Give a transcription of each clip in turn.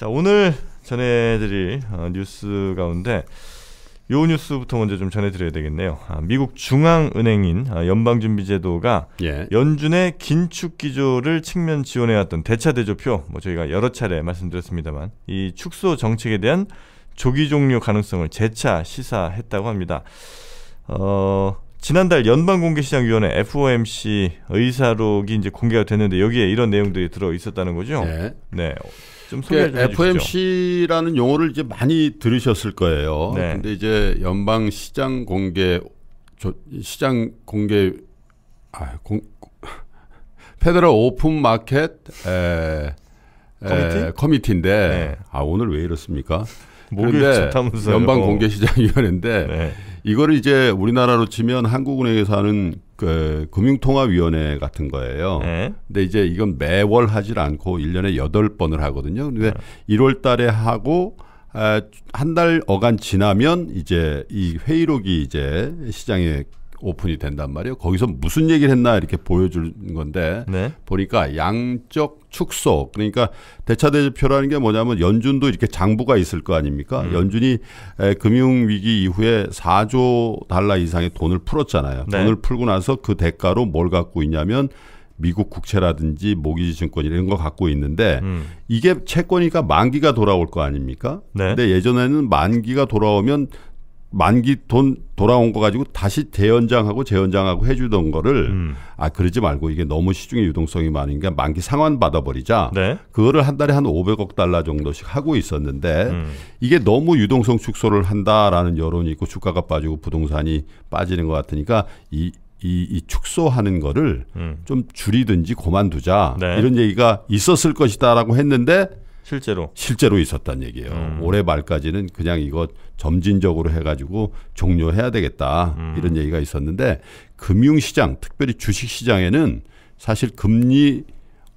자 오늘 전해드릴 어, 뉴스 가운데 요 뉴스부터 먼저 좀 전해드려야 되겠네요. 아, 미국 중앙은행인 아, 연방준비제도가 예. 연준의 긴축 기조를 측면 지원해왔던 대차 대조표, 뭐 저희가 여러 차례 말씀드렸습니다만 이 축소 정책에 대한 조기 종료 가능성을 재차 시사했다고 합니다. 어, 지난달 연방공개시장위원회 FOMC 의사록이 이제 공개가 됐는데 여기에 이런 내용들이 들어 있었다는 거죠. 예. 네. 좀 그러니까 소개 좀 FMC라는 용어를 이제 많이 들으셨을 거예요. 네. 근데 이제 연방 시장 공개 조, 시장 공개 아, 공, 페더럴 오픈 마켓 에, 에, 커미티? 인데아 네. 오늘 왜 이렇습니까? 그런데 연방 공개 시장 위원회인데 네. 이거를 이제 우리나라로 치면 한국은행에서 하는 그 금융통화위원회 같은 거예요. 네. 근데 이제 이건 매월 하질 않고 1년에 8번을 하거든요. 근데 네. 1월 달에 하고 아, 한달 어간 지나면 이제 이 회의록이 이제 시장에 오픈이 된단 말이에요. 거기서 무슨 얘기를 했나 이렇게 보여준 건데 네. 보니까 양적 축소 그러니까 대차대조표라는 게 뭐냐면 연준도 이렇게 장부가 있을 거 아닙니까? 음. 연준이 에, 금융 위기 이후에 4조 달러 이상의 돈을 풀었잖아요. 네. 돈을 풀고 나서 그 대가로 뭘 갖고 있냐면 미국 국채라든지 모기지 증권 이런 거 갖고 있는데 음. 이게 채권이니까 만기가 돌아올 거 아닙니까? 네. 근데 예전에는 만기가 돌아오면 만기 돈 돌아온 거 가지고 다시 재연장하고 재연장하고 해주던 거를 음. 아 그러지 말고 이게 너무 시중에 유동성이 많으니까 만기 상환 받아버리자. 네. 그거를 한 달에 한 500억 달러 정도씩 하고 있었는데 음. 이게 너무 유동성 축소를 한다라는 여론이 있고 주가가 빠지고 부동산이 빠지는 것 같으니까 이 이, 이 축소하는 거를 음. 좀 줄이든지 그만두자 네. 이런 얘기가 있었을 것이다라고 했는데 실제로 실제로 있었단 얘기예요. 음. 올해 말까지는 그냥 이거 점진적으로 해가지고 종료해야 되겠다 음. 이런 얘기가 있었는데 금융시장 특별히 주식시장에는 사실 금리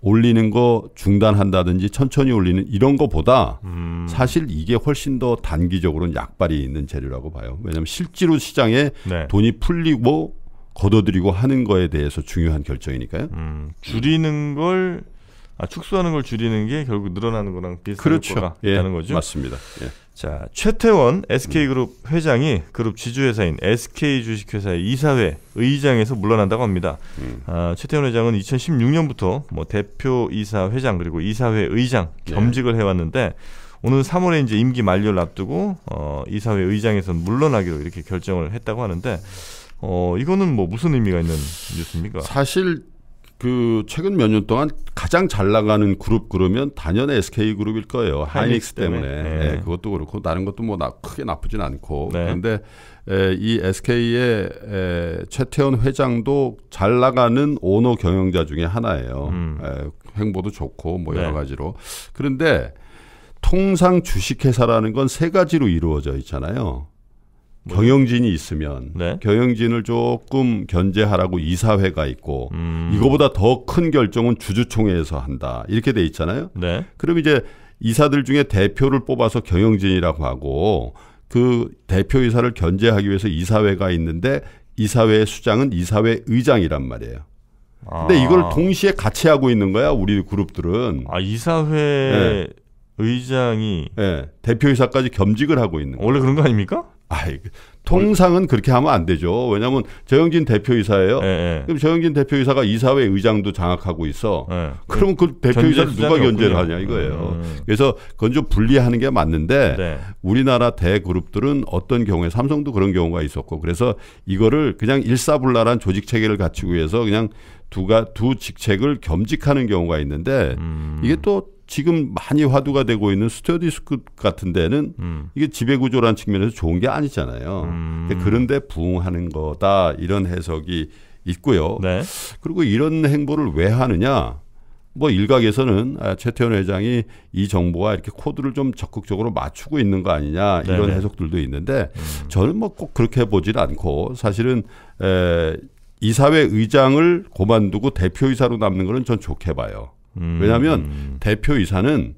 올리는 거 중단한다든지 천천히 올리는 이런 거보다 음. 사실 이게 훨씬 더 단기적으로는 약발이 있는 재료라고 봐요. 왜냐하면 실제로 시장에 네. 돈이 풀리고 걷어들이고 하는 거에 대해서 중요한 결정이니까요. 음. 줄이는 걸 아, 축소하는 걸 줄이는 게 결국 늘어나는 거랑 비슷한 그렇죠. 효과가 예, 있다는 거죠. 맞습니다. 예. 자 최태원 SK그룹 회장이 그룹 지주회사인 SK 주식회사의 이사회 의장에서 물러난다고 합니다. 음. 아, 최태원 회장은 2016년부터 뭐 대표 이사 회장 그리고 이사회 의장 네. 겸직을 예. 해왔는데 오는 3월에 이제 임기 만료를 앞두고 어, 이사회 의장에서 물러나기로 이렇게 결정을 했다고 하는데 어, 이거는 뭐 무슨 의미가 있는 뉴스입니까? 사실 그 최근 몇 년 동안 가장 잘 나가는 그룹 그러면 단연의 SK 그룹일 거예요. 하이닉스, 때문에. 때문에. 네. 네, 그것도 그렇고 다른 것도 뭐 나, 크게 나쁘진 않고. 네. 그런데 에, 이 SK의 에, 최태원 회장도 잘 나가는 오너 경영자 중에 하나예요. 음. 에, 행보도 좋고 뭐 네. 여러 가지로. 그런데 통상 주식회사라는 건 세 가지로 이루어져 있잖아요. 경영진이 있으면 네? 경영진을 조금 견제하라고 이사회가 있고 음. 이거보다 더 큰 결정은 주주총회에서 한다 이렇게 돼 있잖아요. 네. 그럼 이제 이사들 중에 대표를 뽑아서 경영진이라고 하고 그 대표이사를 견제하기 위해서 이사회가 있는데 이사회의 수장은 이사회 의장이란 말이에요. 근데 아. 이걸 동시에 같이 하고 있는 거야 우리 그룹들은. 아 이사회 네. 의장이 네, 대표이사까지 겸직을 하고 있는 거예요. 그런 거 아닙니까? 아이, 통상은 그렇게 하면 안 되죠. 왜냐하면 저영진 대표이사예요. 예, 예. 그럼 저영진 대표이사가 이사회 의장도 장악하고 있어. 예. 그 그러면 그 대표이사를 누가 견제를 하냐 이거예요. 음, 음. 그래서 그건 좀 분리하는 게 맞는데 네. 우리나라 대그룹들은 어떤 경우에 삼성도 그런 경우가 있었고 그래서 이거를 그냥 일사불란한 조직 체계를 갖추기 위해서 그냥 두가 두 직책을 겸직하는 경우가 있는데 음. 이게 또 지금 많이 화두가 되고 있는 스튜어디스크 같은 데는 음. 이게 지배구조라는 측면에서 좋은 게 아니잖아요. 음. 그런데 부응하는 거다 이런 해석이 있고요. 네. 그리고 이런 행보를 왜 하느냐? 뭐 일각에서는 아, 최태원 회장이 이 정보와 이렇게 코드를 좀 적극적으로 맞추고 있는 거 아니냐 이런 네네. 해석들도 있는데 음. 저는 뭐 꼭 그렇게 보질 않고 사실은 에, 이사회 의장을 고만두고 대표이사로 남는 거는 전 좋게 봐요. 음. 왜냐하면 대표이사는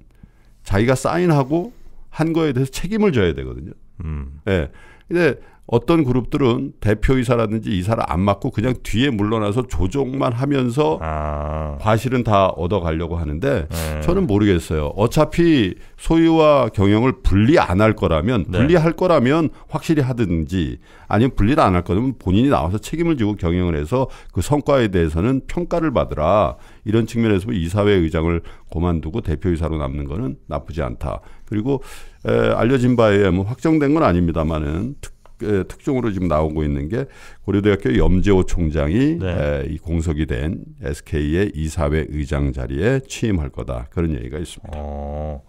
자기가 사인하고 한 거에 대해서 책임을 져야 되거든요. 음. 예. 근데 어떤 그룹들은 대표이사라든지 이사를 안 맡고 그냥 뒤에 물러나서 조정만 하면서 아. 과실은 다 얻어가려고 하는데 네. 저는 모르겠어요. 어차피 소유와 경영을 분리 안 할 거라면 네. 분리할 거라면 확실히 하든지 아니면 분리를 안 할 거면 본인이 나와서 책임을 지고 경영을 해서 그 성과에 대해서는 평가를 받으라 이런 측면에서 이사회 의장을 고만두고 대표이사로 남는 거는 나쁘지 않다. 그리고 에, 알려진 바에 뭐 확정된 건 아닙니다만은 특 특종으로 지금 나오고 있는 게 고려대학교 염재호 총장이 네. 에, 이 공석이 된 SK의 이사회 의장 자리에 취임할 거다 그런 얘기가 있습니다. 어,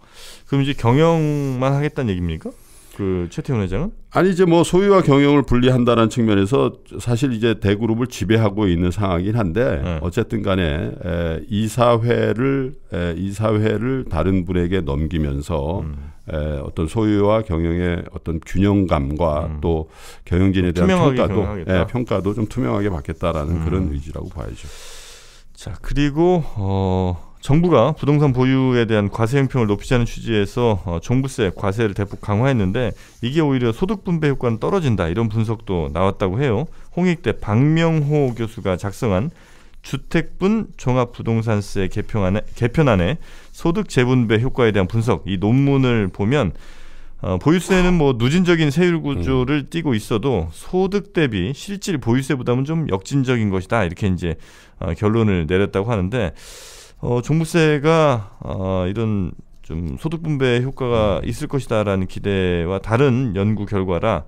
그럼 이제 경영만 하겠다는 얘기입니까? 그 최태원 회장은? 아니 이제 뭐 소유와 경영을 분리한다는 측면에서 사실 이제 대그룹을 지배하고 있는 상황이긴 한데 네. 어쨌든 간에 에, 이사회를 에, 이사회를 다른 분에게 넘기면서 음. 에, 어떤 소유와 경영의 어떤 균형감과 음. 또 경영진에 대한 평가도 경 예, 평가도 좀 투명하게 받겠다라는 음. 그런 의지라고 봐야죠. 자 그리고 어, 정부가 부동산 보유에 대한 과세 형평을 높이자는 취지에서 어, 종부세 과세를 대폭 강화했는데 이게 오히려 소득 분배 효과는 떨어진다 이런 분석도 나왔다고 해요. 홍익대 박명호 교수가 작성한 주택분 종합부동산세 개편안에, 개편안에 소득 재분배 효과에 대한 분석 이 논문을 보면 어, 보유세는 뭐 누진적인 세율 구조를 음. 띠고 있어도 소득 대비 실질 보유세 부담은 좀 역진적인 것이다 이렇게 이제 어, 결론을 내렸다고 하는데 어, 종부세가 어, 이런 좀 소득 분배 효과가 음. 있을 것이다라는 기대와 다른 연구 결과라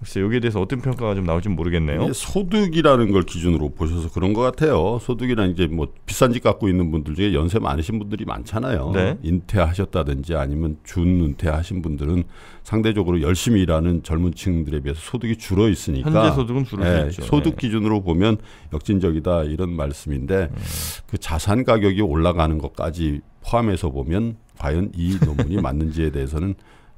글쎄 여기에 대해서 어떤 평가가 좀 나올지 모르겠네요. 소득이라는 걸 기준으로 보셔서 그런 것 같아요. 소득이란 이제 뭐 비싼 집 갖고 있는 분들 중에 연세 많으신 분들이 많잖아요. 네. 인퇴하셨다든지 아니면 준은퇴하신 분들은 상대적으로 열심히 일하는 젊은층들에 비해서 소득이 줄어 있으니까 현재 소득은 줄어 네, 있죠. 소득 네. 기준으로 보면 역진적이다 이런 말씀인데 음. 그 자산 가격이 올라가는 것까지 포함해서 보면 과연 이 논문이 맞는지에 대해서는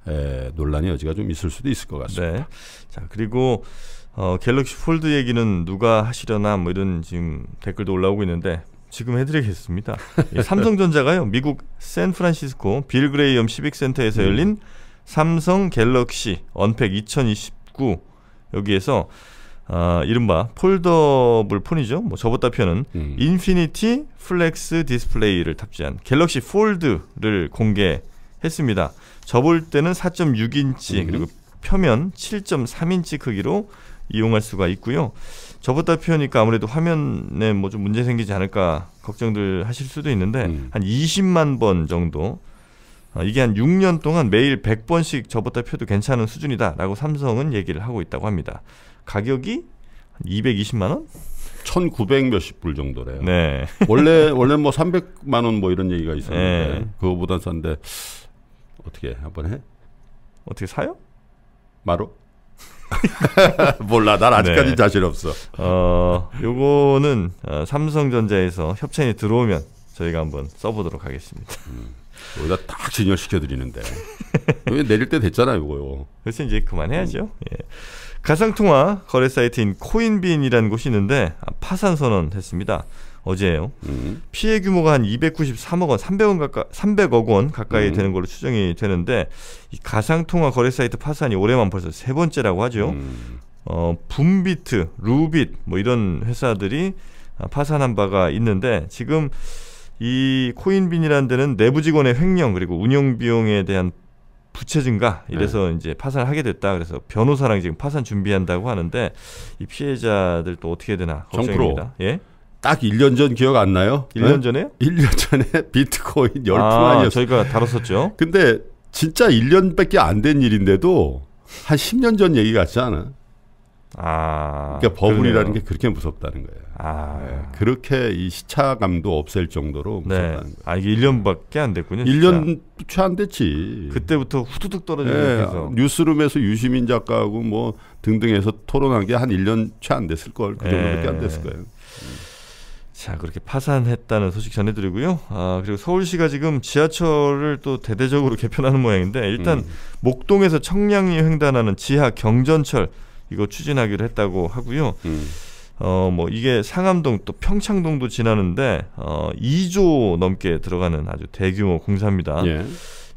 에, 예, 논란의 여지가 좀 있을 수도 있을 것 같습니다. 네. 자 그리고 어, 갤럭시 폴드 얘기는 누가 하시려나 뭐 이런 지금 댓글도 올라오고 있는데 지금 해드리겠습니다. 삼성전자가요 미국 샌프란시스코 빌 그레이엄 시빅 센터에서 음. 열린 삼성 갤럭시 언팩 2029 여기에서 아, 이른바 폴더블 폰이죠. 뭐 접었다 펴는 음. 인피니티 플렉스 디스플레이를 탑재한 갤럭시 폴드를 공개했습니다. 접을 때는 4.6인치 음. 그리고 표면 7.3인치 크기로 이용할 수가 있고요. 접었다 펴니까 아무래도 화면에 뭐 좀 문제 생기지 않을까 걱정들 하실 수도 있는데 음. 한 20만 번 정도 아, 이게 한 6년 동안 매일 100번씩 접었다 펴도 괜찮은 수준이다라고 삼성은 얘기를 하고 있다고 합니다. 가격이 220만 원? 1,900 몇십 불 정도래요. 네. 원래 원래 뭐 300만 원 뭐 이런 얘기가 있었는데 네. 그거보단 싼데 어떻게 한번 해? 어떻게 사요? 마로? 몰라, 난 아직까지 네. 자신 없어. 어, 요거는 어, 삼성전자에서 협찬이 들어오면 저희가 한번 써보도록 하겠습니다. 음, 여기다 딱 진열시켜 드리는데 내릴 때 됐잖아 요거. 그래서 이제 그만해야죠. 음. 예. 가상통화 거래 사이트인 코인빈이라는 곳이 있는데 아, 파산 선언했습니다. 어제예요. 음. 피해 규모가 한 293억 원, 300원 가까 300억 원 가까이 음. 되는 걸로 추정이 되는데 이 가상통화 거래 사이트 파산이 올해만 벌써 세 번째라고 하죠. 음. 어, 붐비트, 루빗 뭐 이런 회사들이 파산한 바가 있는데 지금 이 코인빈이라는 데는 내부 직원의 횡령 그리고 운영 비용에 대한 부채 증가 이래서 네. 이제 파산을 하게 됐다. 그래서 변호사랑 지금 파산 준비한다고 하는데 이 피해자들 또 어떻게 되나 걱정입니다. 정프로. 예. 딱 1년 전 기억 안 나요? 1년 네? 전에 1년 전에 비트코인 열풍 아, 아니었어요. 저희가 다뤘었죠. 근데 진짜 1년밖에 안 된 일인데도 한 10년 전 얘기 같지 않아? 아. 그러니까 버블이라는 그러요게 그렇게 무섭다는 거예요. 아. 네, 그렇게 이 시차감도 없앨 정도로 네. 무섭다는 네. 거예요. 아, 이게 1년밖에 안 됐군요. 1년 채안 됐지. 그때부터 후두둑 떨어지면서 네, 뉴스룸에서 유시민 작가하고 뭐 등등 해서 토론한 게 한 1년 채안 됐을 걸. 그 정도밖에 안 됐을 네. 거예요. 음. 자 그렇게 파산했다는 소식 전해드리고요. 아 그리고 서울시가 지금 지하철을 또 대대적으로 개편하는 모양인데 일단 음. 목동에서 청량리 횡단하는 지하 경전철 이거 추진하기로 했다고 하고요. 음. 어뭐 이게 상암동 또 평창동도 지나는데 어 2조 넘게 들어가는 아주 대규모 공사입니다. 예.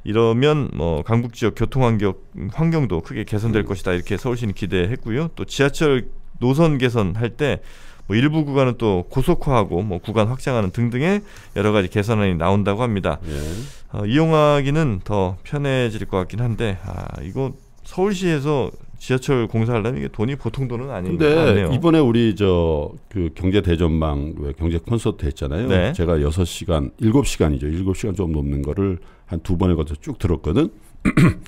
이러면 뭐 강북 지역 교통 환경 환경도 크게 개선될 음. 것이다 이렇게 서울시는 기대했고요. 또 지하철 노선 개선할 때뭐 일부 구간은 또 고속화하고 뭐 구간 확장하는 등등의 여러 가지 개선안이 나온다고 합니다. 예. 어, 이용하기는 더 편해질 것 같긴 한데 아 이거 서울시에서 지하철 공사하려면 이게 돈이 보통 돈은 아닌에요 근데 이번에 우리 저 그 경제 대전망 경제 콘서트 했잖아요. 네. 제가 6 시간 7 시간이죠 7 시간좀 넘는 거를 한 두 번에 걸쳐 쭉 들었거든.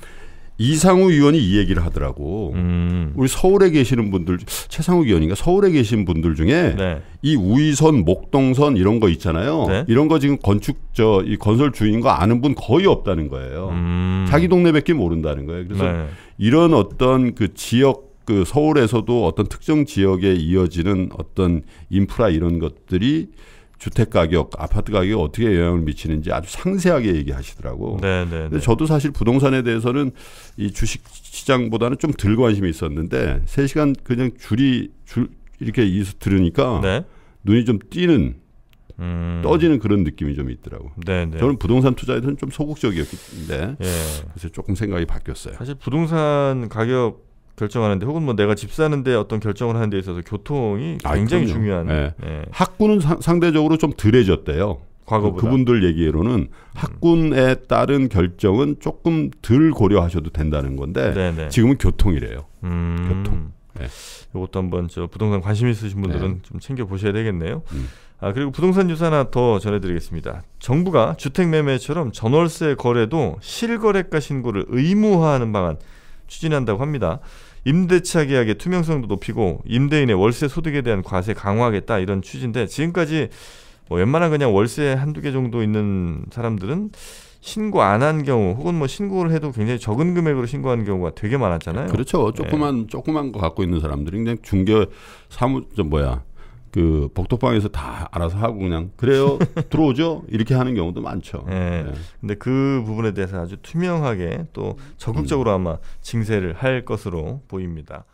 이상우 의원이 이 얘기를 하더라고. 음. 우리 서울에 계시는 분들 최상우 의원인가 서울에 계신 분들 중에 네. 이 우이선, 목동선 이런 거 있잖아요. 네? 이런 거 지금 건축 저이 건설 주인 거 아는 분 거의 없다는 거예요. 음. 자기 동네밖에 모른다는 거예요. 그래서 네. 이런 어떤 그 지역 그 서울에서도 어떤 특정 지역에 이어지는 어떤 인프라 이런 것들이 주택 가격, 아파트 가격이 어떻게 영향을 미치는지 아주 상세하게 얘기하시더라고. 네, 네, 네. 근데 저도 사실 부동산에 대해서는 이 주식 시장보다는 좀 덜 관심이 있었는데 3시간 그냥 줄이 줄 이렇게 들으니까 네. 눈이 좀 띄는 음. 떠지는 그런 느낌이 좀 있더라고. 네, 네 저는 부동산 투자에서는 좀 소극적이었는데 예. 그래서 조금 생각이 바뀌었어요. 사실 부동산 가격 결정하는데 혹은 뭐 내가 집 사는데 어떤 결정을 하는 데 있어서 교통이 굉장히 아, 중요한 네. 네. 학군은 사, 상대적으로 좀 덜해졌대요. 과거 그분들 얘기로는 음. 학군에 따른 결정은 조금 덜 고려하셔도 된다는 건데 네네. 네. 지금은 교통이래요. 음... 교통. 네. 예. 이것도 한번 저 부동산 관심 있으신 분들은 네. 좀 챙겨 보셔야 되겠네요. 음. 아 그리고 부동산 뉴스 하나 더 전해드리겠습니다. 정부가 주택 매매처럼 전월세 거래도 실거래가 신고를 의무화하는 방안 추진한다고 합니다. 임대차 계약의 투명성도 높이고 임대인의 월세 소득에 대한 과세 강화하겠다 이런 취지인데 지금까지 뭐 웬만한 그냥 월세 한두 개 정도 있는 사람들은 신고 안 한 경우 혹은 뭐 신고를 해도 굉장히 적은 금액으로 신고한 경우가 되게 많았잖아요. 그렇죠. 네. 조그만 예. 조그만 거 갖고 있는 사람들이 그냥 중개 사무 저 뭐야 그복도방에서다 알아서 하고 그냥 그래요 들어오죠 이렇게 하는 경우도 많죠. 네. 네. 근데 그 부분에 대해서 아주 투명하게 또 적극적으로 음. 아마 징세를 할 것으로 보입니다.